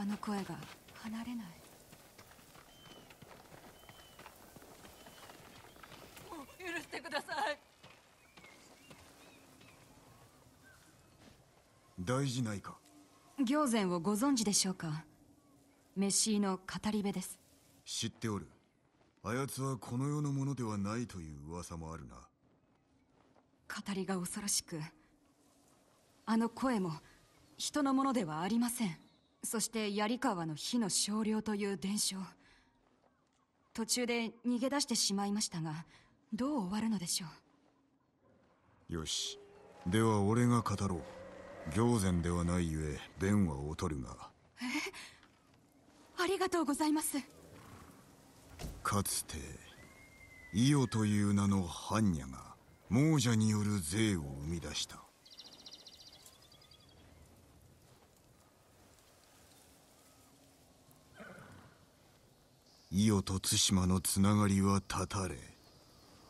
あの声が離れないもう許してください大事ないか行善をご存知でしょうかメシの語り部です知っておるあやつはこの世のものではないという噂もあるな語りが恐ろしくあの声も人のものではありませんそして槍川の火の少量という伝承途中で逃げ出してしまいましたがどう終わるのでしょうよしでは俺が語ろう行善ではないゆえ弁は劣るがえありがとうございますかつて伊予という名の般若が亡者による税を生み出した伊予と対馬のつながりは断たれ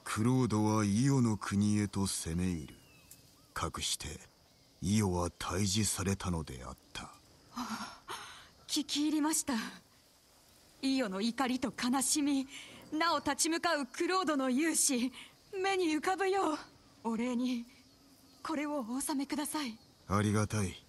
クロードは伊予の国へと攻め入るかくして伊予は退治されたのであった聞き入りました伊予の怒りと悲しみなお立ち向かうクロードの勇姿目に浮かぶようお礼にこれをお納めくださいありがたい